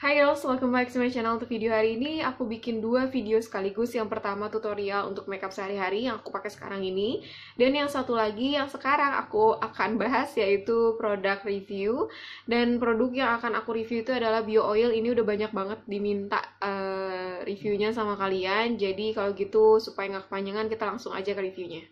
Hai girls, welcome back to my channel untuk video hari ini Aku bikin dua video sekaligus Yang pertama tutorial untuk makeup sehari-hari yang aku pakai sekarang ini Dan yang satu lagi yang sekarang aku akan bahas yaitu produk review Dan produk yang akan aku review itu adalah Bio Oil Ini udah banyak banget diminta uh, reviewnya sama kalian Jadi kalau gitu supaya nggak kepanjangan kita langsung aja ke reviewnya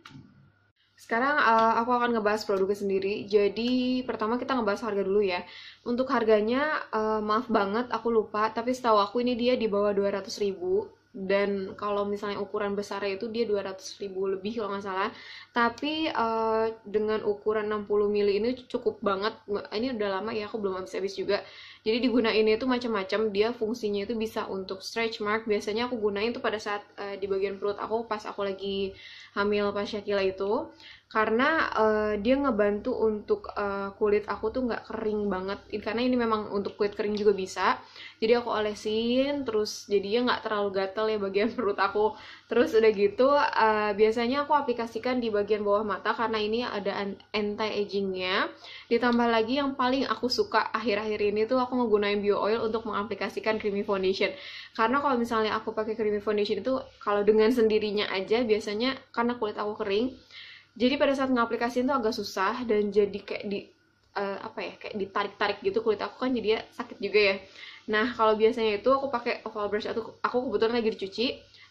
sekarang uh, aku akan ngebahas produknya sendiri. Jadi pertama kita ngebahas harga dulu ya. Untuk harganya uh, maaf banget aku lupa, tapi setahu aku ini dia di bawah 200 ribu dan kalau misalnya ukuran besar itu dia 200 ribu lebih kalau nggak salah tapi uh, dengan ukuran 60 mili ini cukup banget ini udah lama ya aku belum habis-habis juga jadi digunain itu macam-macam, dia fungsinya itu bisa untuk stretch mark. Biasanya aku gunain itu pada saat uh, di bagian perut aku pas aku lagi hamil pas Shakila itu karena uh, dia ngebantu untuk uh, kulit aku tuh nggak kering banget karena ini memang untuk kulit kering juga bisa jadi aku olesin terus jadi jadinya nggak terlalu gatel ya bagian perut aku terus udah gitu uh, biasanya aku aplikasikan di bagian bawah mata karena ini ada anti agingnya ditambah lagi yang paling aku suka akhir-akhir ini tuh aku ngegunain bio oil untuk mengaplikasikan creamy foundation karena kalau misalnya aku pakai creamy foundation itu kalau dengan sendirinya aja biasanya karena kulit aku kering jadi pada saat ngaplikasiin itu agak susah dan jadi kayak di uh, apa ya kayak ditarik-tarik gitu kulit aku kan jadi ya sakit juga ya nah kalau biasanya itu aku pakai oval brush atau aku kebetulan lagi dicuci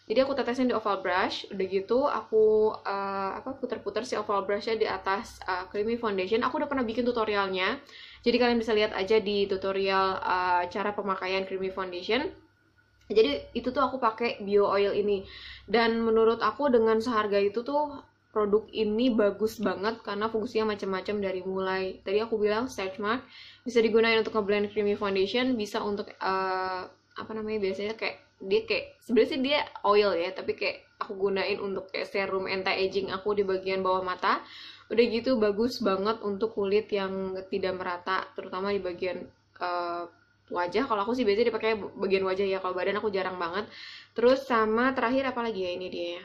jadi aku tetesin di oval brush udah gitu aku uh, apa puter-puter si oval brushnya di atas uh, creamy foundation aku udah pernah bikin tutorialnya jadi kalian bisa lihat aja di tutorial uh, cara pemakaian creamy foundation. Jadi itu tuh aku pakai bio oil ini dan menurut aku dengan seharga itu tuh produk ini bagus banget karena fungsinya macam-macam dari mulai tadi aku bilang stretch mark bisa digunakan untuk ngeblend creamy foundation bisa untuk uh, apa namanya biasanya kayak dia kayak sebenarnya sih dia oil ya tapi kayak aku gunain untuk kayak serum anti aging aku di bagian bawah mata udah gitu bagus banget untuk kulit yang tidak merata terutama di bagian uh, wajah kalau aku sih biasanya dipakai bagian wajah ya kalau badan aku jarang banget terus sama terakhir apa lagi ya ini dia ya?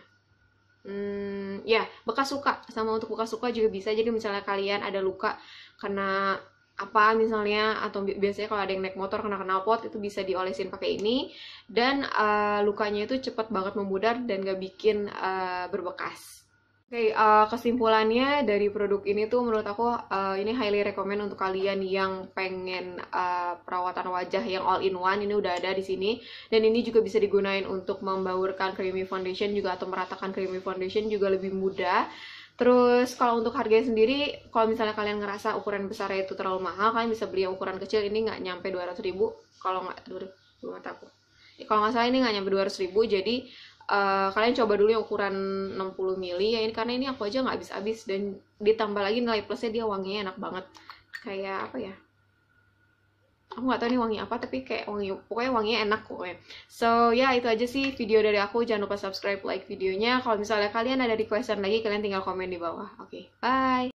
hmm, ya bekas luka sama untuk bekas luka juga bisa jadi misalnya kalian ada luka karena apa misalnya atau bi biasanya kalau ada yang naik motor kena pot itu bisa diolesin pakai ini dan uh, lukanya itu cepat banget memudar dan gak bikin uh, berbekas. Oke, okay, uh, eh, kesimpulannya dari produk ini tuh menurut aku uh, ini highly recommend untuk kalian yang pengen uh, perawatan wajah yang all in one. Ini udah ada di sini dan ini juga bisa digunain untuk membaurkan creamy foundation juga atau meratakan creamy foundation juga lebih mudah Terus kalau untuk harganya sendiri, kalau misalnya kalian ngerasa ukuran besar itu terlalu mahal, kalian bisa beli yang ukuran kecil ini nggak nyampe 200 ribu, kalau nggak, dulu mata aku. Eh, kalau nggak salah ini nggak nyampe 200 ribu, jadi uh, kalian coba dulu yang ukuran 60 mili ya ini karena ini aku aja nggak habis-habis dan ditambah lagi nilai plusnya dia wanginya enak banget kayak apa ya aku nggak tahu nih wangi apa tapi kayak wangi pokoknya wanginya enak pokoknya so ya yeah, itu aja sih video dari aku jangan lupa subscribe like videonya kalau misalnya kalian ada requestan lagi kalian tinggal komen di bawah oke okay, bye